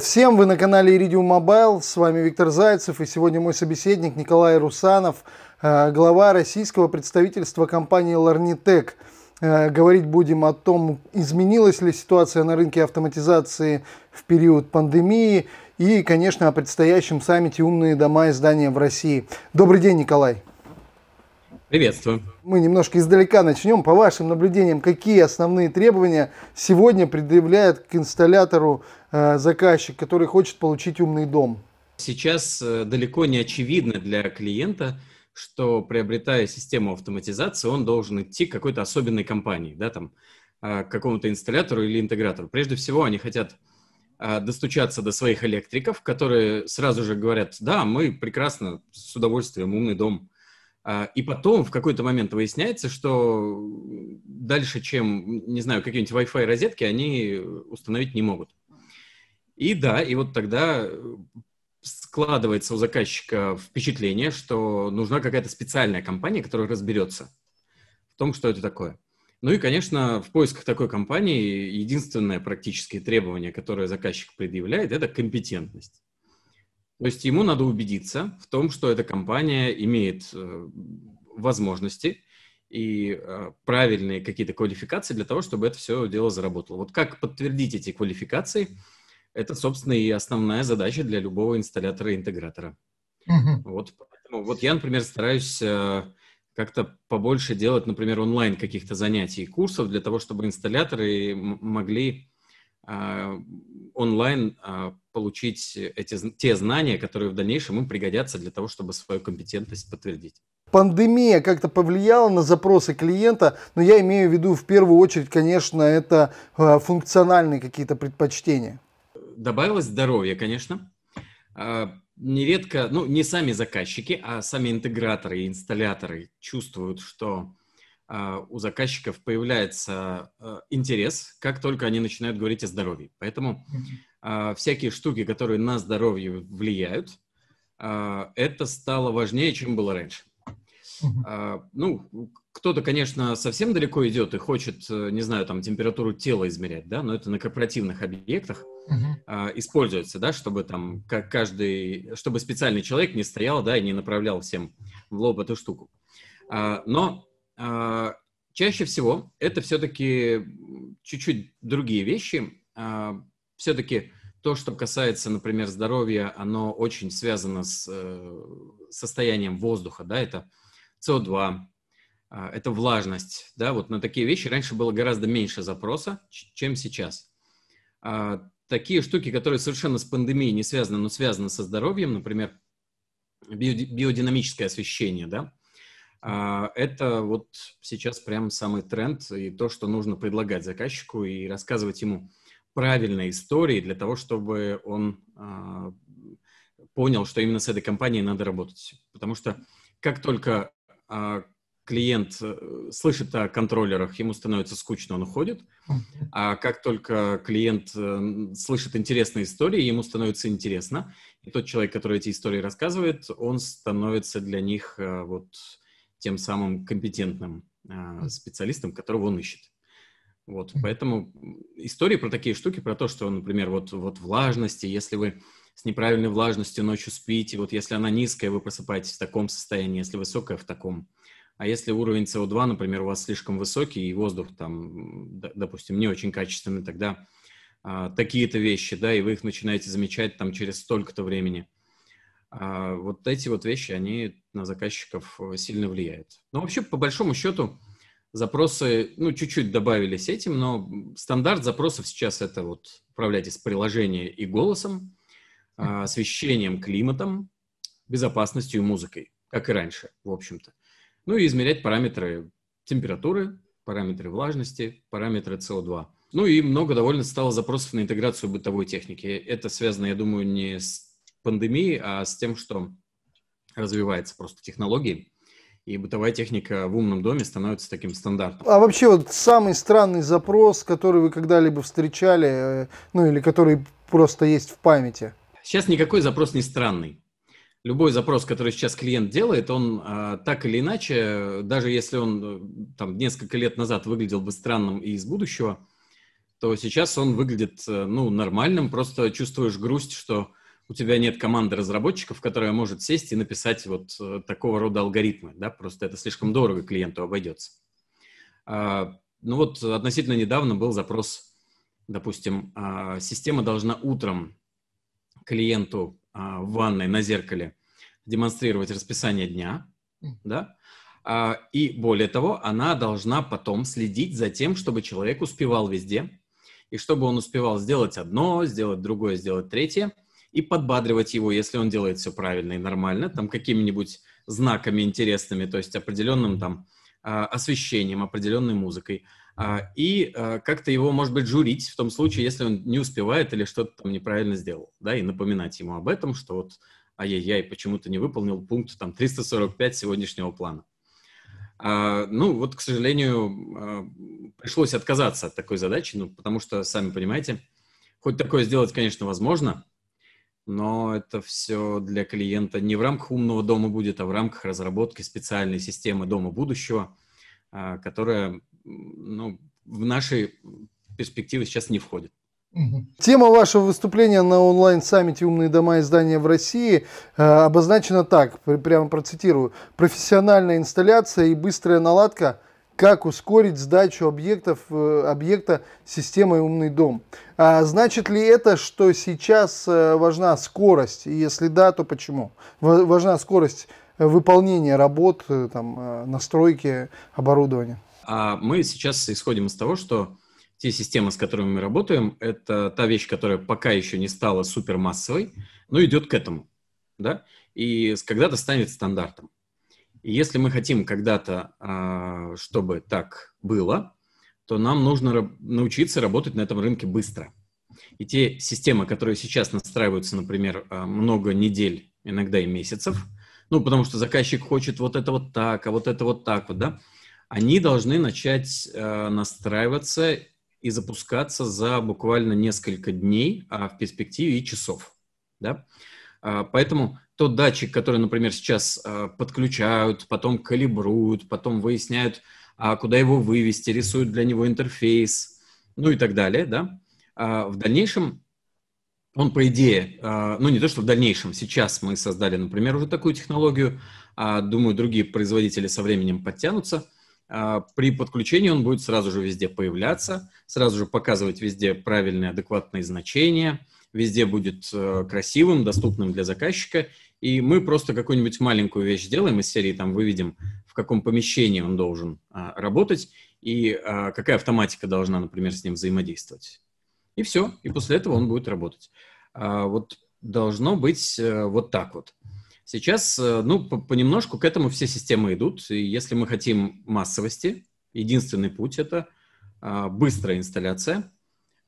Привет всем! Вы на канале Iridium Mobile. С вами Виктор Зайцев и сегодня мой собеседник Николай Русанов, э, глава российского представительства компании Ларнитек. Э, говорить будем о том, изменилась ли ситуация на рынке автоматизации в период пандемии и, конечно, о предстоящем саммите «Умные дома и здания в России». Добрый день, Николай! Приветствую. Мы немножко издалека начнем. По вашим наблюдениям, какие основные требования сегодня предъявляет к инсталлятору э, заказчик, который хочет получить умный дом? Сейчас э, далеко не очевидно для клиента, что приобретая систему автоматизации, он должен идти к какой-то особенной компании, да, там, э, к какому-то инсталлятору или интегратору. Прежде всего, они хотят э, достучаться до своих электриков, которые сразу же говорят, да, мы прекрасно, с удовольствием, умный дом – а, и потом в какой-то момент выясняется, что дальше, чем, не знаю, какие-нибудь Wi-Fi розетки, они установить не могут. И да, и вот тогда складывается у заказчика впечатление, что нужна какая-то специальная компания, которая разберется в том, что это такое. Ну и, конечно, в поисках такой компании единственное практическое требование, которое заказчик предъявляет, это компетентность. То есть ему надо убедиться в том, что эта компания имеет э, возможности и э, правильные какие-то квалификации для того, чтобы это все дело заработало. Вот как подтвердить эти квалификации, это, собственно, и основная задача для любого инсталлятора-интегратора. Угу. Вот, поэтому, вот я, например, стараюсь э, как-то побольше делать, например, онлайн каких-то занятий и курсов для того, чтобы инсталляторы могли а, онлайн а, получить эти, те знания, которые в дальнейшем им пригодятся для того, чтобы свою компетентность подтвердить. Пандемия как-то повлияла на запросы клиента, но я имею в виду в первую очередь, конечно, это а, функциональные какие-то предпочтения. Добавилось здоровье, конечно. Нередко, ну, не сами заказчики, а сами интеграторы и инсталляторы чувствуют, что а, у заказчиков появляется э, интерес, как только они начинают говорить о здоровье. Поэтому а, всякие штуки, которые на здоровье влияют, а, это стало важнее, чем было раньше. Ну, кто-то, конечно, совсем далеко идет и хочет, э, не знаю, там температуру тела измерять, да, но это на корпоративных объектах uh-huh. используется, да, чтобы там как каждый, чтобы специальный человек не стоял, да, и не направлял всем в лоб эту штуку. но а, чаще всего это все-таки чуть-чуть другие вещи. А, все-таки то, что касается, например, здоровья, оно очень связано с э, состоянием воздуха, да, это СО2, а, это влажность, да, вот на такие вещи раньше было гораздо меньше запроса, чем сейчас. Такие штуки, которые совершенно с пандемией не связаны, но связаны со здоровьем, например, биодинамическое освещение, да, а, это вот сейчас прям самый тренд и то, что нужно предлагать заказчику и рассказывать ему правильные истории для того, чтобы он а, понял, что именно с этой компанией надо работать. Потому что как только а, клиент э, слышит о контроллерах, ему становится скучно, он уходит. А как только клиент э, слышит интересные истории, ему становится интересно. И тот человек, который эти истории рассказывает, он становится для них э, вот тем самым компетентным э, специалистом, которого он ищет. Вот, поэтому истории про такие штуки, про то, что, например, вот, вот влажности, если вы с неправильной влажностью ночью спите, вот если она низкая, вы просыпаетесь в таком состоянии, если высокая, в таком. А если уровень СО2, например, у вас слишком высокий, и воздух там, допустим, не очень качественный, тогда а, такие-то вещи, да, и вы их начинаете замечать там через столько-то времени. А, вот эти вот вещи, они на заказчиков э, сильно влияет. Но вообще, по большому счету, запросы, ну, чуть-чуть добавились этим, но стандарт запросов сейчас это вот управлять из приложения и голосом, а, освещением, климатом, безопасностью и музыкой, как и раньше, в общем-то. Ну и измерять параметры температуры, параметры влажности, параметры СО2. Ну и много довольно стало запросов на интеграцию бытовой техники. Это связано, я думаю, не с пандемией, а с тем, что развивается просто технологии, и бытовая техника в умном доме становится таким стандартом. А вообще вот самый странный запрос, который вы когда-либо встречали, э, ну или который просто есть в памяти? Сейчас никакой запрос не странный. Любой запрос, который сейчас клиент делает, он э, так или иначе, даже если он э, там несколько лет назад выглядел бы странным и из будущего, то сейчас он выглядит э, ну нормальным. Просто чувствуешь грусть, что у тебя нет команды разработчиков, которая может сесть и написать вот э, такого рода алгоритмы, да, просто это слишком дорого клиенту обойдется. А, ну вот относительно недавно был запрос, допустим, а, система должна утром клиенту а, в ванной на зеркале демонстрировать расписание дня, да, и более того, она должна потом следить за тем, чтобы человек успевал везде, и чтобы он успевал сделать одно, сделать другое, сделать третье – и подбадривать его, если он делает все правильно и нормально, там какими-нибудь знаками интересными, то есть определенным там а, освещением, определенной музыкой. А, и а, как-то его, может быть, журить в том случае, если он не успевает или что-то там неправильно сделал, да, и напоминать ему об этом, что вот ай-яй-яй, почему то не выполнил пункт там 345 сегодняшнего плана. ну, вот, к сожалению, пришлось отказаться от такой задачи, ну, потому что, сами понимаете, хоть такое сделать, конечно, возможно, но это все для клиента не в рамках умного дома будет, а в рамках разработки специальной системы дома будущего, а, которая ну, в нашей перспективы сейчас не входит. Тема вашего выступления на онлайн-саммите «Умные дома и здания в России» э, обозначена так, прямо процитирую. «Профессиональная инсталляция и быстрая наладка – как ускорить сдачу объектов, э, объекта системой «Умный дом». А значит ли это, что сейчас э, важна скорость? если да, то почему? Важна скорость выполнения работ, э, там, настройки оборудования? А мы сейчас исходим из того, что те системы, с которыми мы работаем, это та вещь, которая пока еще не стала супермассовой, но идет к этому. Да? И когда-то станет стандартом. И если мы хотим когда-то, а, чтобы так было, то нам нужно научиться работать на этом рынке быстро. И те системы, которые сейчас настраиваются, например, а, много недель, иногда и месяцев, ну, потому что заказчик хочет вот это вот так, а вот это вот так вот, да, они должны начать а, настраиваться и запускаться за буквально несколько дней, а в перспективе и часов, да. Поэтому тот датчик, который, например, сейчас а, подключают, потом калибруют, потом выясняют, а, куда его вывести, рисуют для него интерфейс, ну и так далее, да, а, в дальнейшем он, по идее, ну не то, что в дальнейшем, сейчас мы создали, например, уже такую технологию, думаю, другие производители со временем подтянутся, при подключении он будет сразу же везде появляться, сразу же показывать везде правильные, адекватные значения – везде будет э, красивым, доступным для заказчика, и мы просто какую-нибудь маленькую вещь сделаем из серии, там выведем, в каком помещении он должен а, работать и а, какая автоматика должна, например, с ним взаимодействовать. И все, и после этого он будет работать. А, вот должно быть э, вот так вот. Сейчас, э, ну, по понемножку к этому все системы идут, и если мы хотим массовости, единственный путь — это быстрая инсталляция —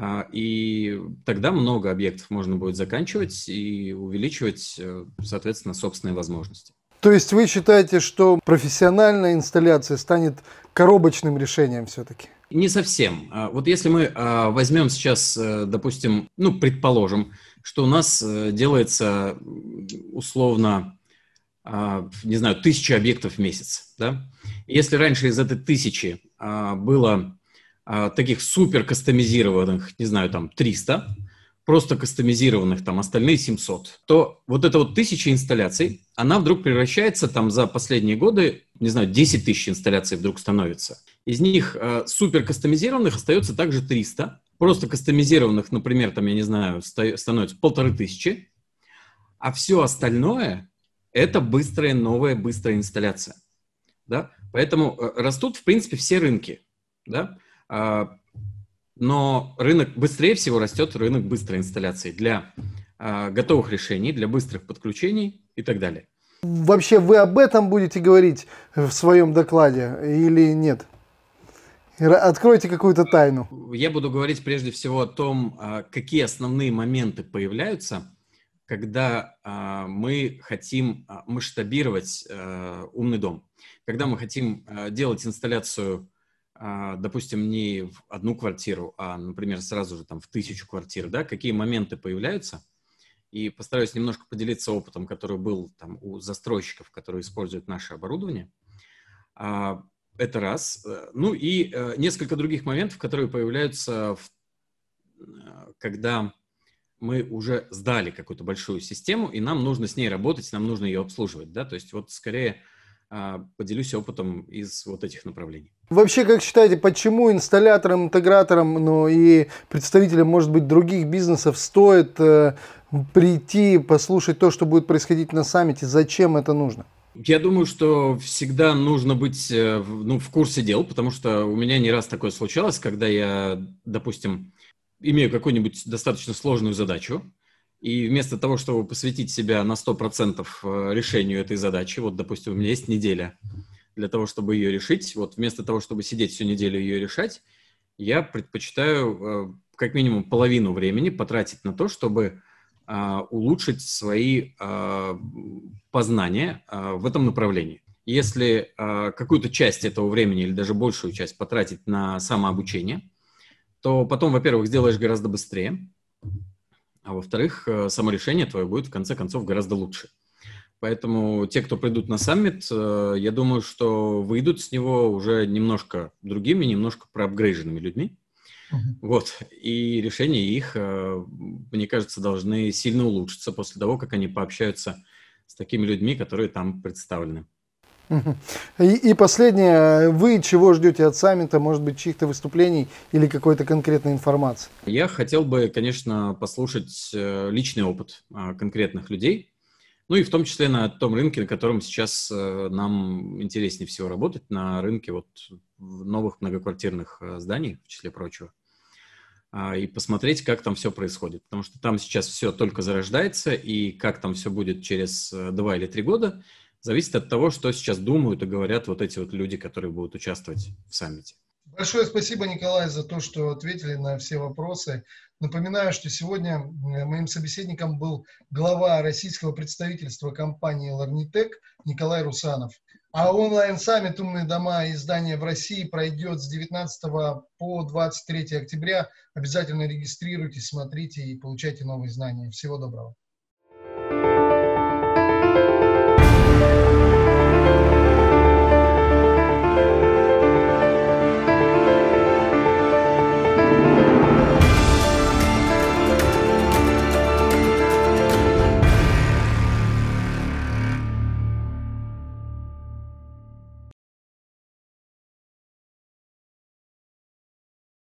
а, и тогда много объектов можно будет заканчивать и увеличивать, э, соответственно, собственные возможности. То есть вы считаете, что профессиональная инсталляция станет коробочным решением все-таки? Не совсем. А, вот если мы а, возьмем сейчас, э, допустим, ну, предположим, что у нас э, делается условно, не знаю, тысяча объектов в месяц, да? Если раньше из этой тысячи было а, таких супер кастомизированных, не знаю, там 300, просто кастомизированных, там остальные 700, то вот эта вот тысяча инсталляций, она вдруг превращается там за последние годы, не знаю, 10 тысяч инсталляций вдруг становится. Из них э, супер кастомизированных остается также 300. Просто кастомизированных, например, там, я не знаю, становится полторы тысячи. А все остальное — это быстрая, новая, быстрая инсталляция. Да? Поэтому э, растут, в принципе, все рынки. Да? А, но рынок быстрее всего растет рынок быстрой инсталляции для а, готовых решений, для быстрых подключений и так далее. Вообще вы об этом будете говорить в своем докладе или нет? Откройте какую-то а, тайну. Я буду говорить прежде всего о том, какие основные моменты появляются, когда мы хотим масштабировать умный дом, когда мы хотим делать инсталляцию а, допустим, не в одну квартиру, а, например, сразу же там в тысячу квартир, да, какие моменты появляются, и постараюсь немножко поделиться опытом, который был там у застройщиков, которые используют наше оборудование. А, это раз. Э, ну и э, несколько других моментов, которые появляются, в, э, когда мы уже сдали какую-то большую систему, и нам нужно с ней работать, нам нужно ее обслуживать, да, то есть вот скорее а, поделюсь опытом из вот этих направлений. Вообще, как считаете, почему инсталляторам, интеграторам, ну и представителям, может быть, других бизнесов стоит э, прийти, послушать то, что будет происходить на саммите? Зачем это нужно? Я думаю, что всегда нужно быть э, ну, в курсе дел, потому что у меня не раз такое случалось, когда я, допустим, имею какую-нибудь достаточно сложную задачу, и вместо того, чтобы посвятить себя на 100% э, решению этой задачи, вот, допустим, у меня есть неделя, для того, чтобы ее решить. Вот вместо того, чтобы сидеть всю неделю ее решать, я предпочитаю э, как минимум половину времени потратить на то, чтобы а, улучшить свои а, познания а, в этом направлении. Если какую-то часть этого времени или даже большую часть потратить на самообучение, то потом, во-первых, сделаешь гораздо быстрее, а во-вторых, э, само решение твое будет в конце концов гораздо лучше. Поэтому те, кто придут на саммит, э, я думаю, что выйдут с него уже немножко другими, немножко проапгрейженными людьми. Uh-huh. Вот. И решения их, э, мне кажется, должны сильно улучшиться после того, как они пообщаются с такими людьми, которые там представлены. И, и последнее, вы чего ждете от саммита, может быть, чьих-то выступлений или какой-то конкретной информации? Я хотел бы, конечно, послушать э, личный опыт а, конкретных людей, ну и в том числе на том рынке, на котором сейчас э, нам интереснее всего работать, на рынке вот новых многоквартирных э, зданий, в числе прочего, а, и посмотреть, как там все происходит. Потому что там сейчас все только зарождается, и как там все будет через э, два или три года, зависит от того, что сейчас думают и говорят вот эти вот люди, которые будут участвовать в саммите. Большое спасибо, Николай, за то, что ответили на все вопросы. Напоминаю, что сегодня э, моим собеседником был глава российского представительства компании Ларнитек Николай Русанов. А онлайн-саммит «Умные дома и здания в России» пройдет с 19 по 23 октября. Обязательно регистрируйтесь, смотрите и получайте новые знания. Всего доброго.